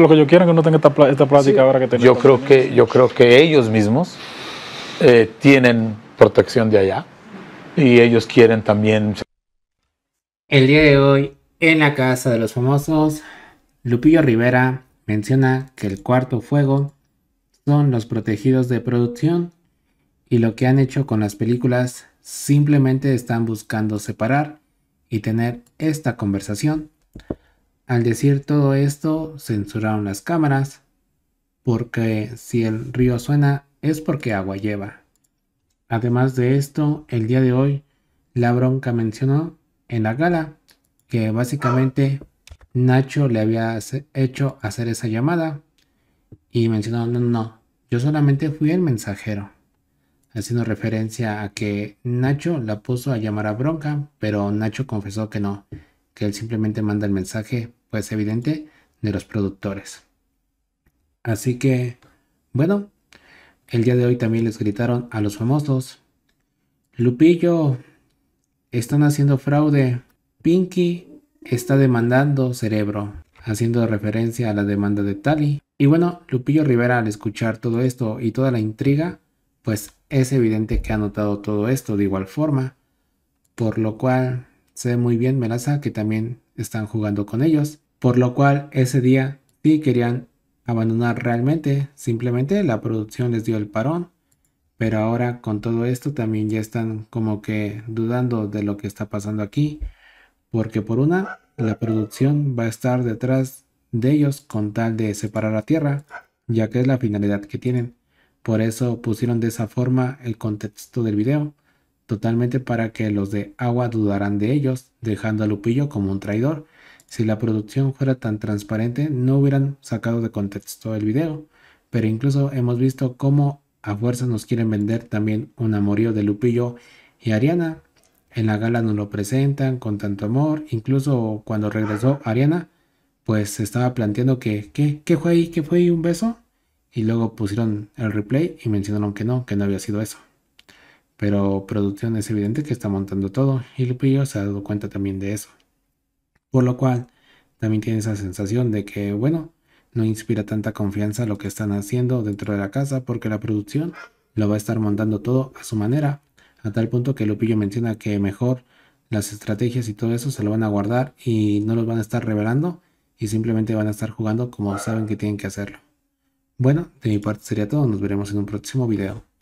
lo que yo quiero, que no tenga esta, plática ahora que Yo creo que, yo creo que ellos mismos eh, tienen protección de allá y ellos quieren también. El día de hoy, en la casa de los famosos, Lupillo Rivera menciona que el cuarto fuego son los protegidos de producción y lo que han hecho con las películas simplemente están buscando separar y tener esta conversación al decir todo esto, censuraron las cámaras, porque si el río suena es porque agua lleva. Además de esto, el día de hoy, la bronca mencionó en la gala que básicamente Nacho le había hecho hacer esa llamada y mencionó, no, no, yo solamente fui el mensajero, haciendo referencia a que Nacho la puso a llamar a bronca, pero Nacho confesó que no, que él simplemente manda el mensaje, pues evidente, de los productores. Así que, bueno, el día de hoy también les gritaron a los famosos, Lupillo, están haciendo fraude, Pinky está demandando cerebro, haciendo referencia a la demanda de Tali. Y bueno, Lupillo Rivera al escuchar todo esto y toda la intriga, pues es evidente que ha notado todo esto de igual forma, por lo cual se muy bien Melaza que también están jugando con ellos. Por lo cual ese día sí querían abandonar realmente, simplemente la producción les dio el parón. Pero ahora con todo esto también ya están como que dudando de lo que está pasando aquí. Porque por una, la producción va a estar detrás de ellos con tal de separar la Tierra, ya que es la finalidad que tienen. Por eso pusieron de esa forma el contexto del video totalmente para que los de agua dudaran de ellos, dejando a Lupillo como un traidor. Si la producción fuera tan transparente, no hubieran sacado de contexto el video, pero incluso hemos visto cómo a fuerza nos quieren vender también un amorío de Lupillo y Ariana. En la gala nos lo presentan con tanto amor, incluso cuando regresó Ariana, pues se estaba planteando que, ¿qué, fue ahí? ¿Qué fue ahí? ¿Un beso? Y luego pusieron el replay y mencionaron que no, que no había sido eso. Pero producción es evidente que está montando todo y Lupillo se ha dado cuenta también de eso. Por lo cual, también tiene esa sensación de que, bueno, no inspira tanta confianza lo que están haciendo dentro de la casa porque la producción lo va a estar montando todo a su manera, a tal punto que Lupillo menciona que mejor las estrategias y todo eso se lo van a guardar y no los van a estar revelando y simplemente van a estar jugando como saben que tienen que hacerlo. Bueno, de mi parte sería todo, nos veremos en un próximo video.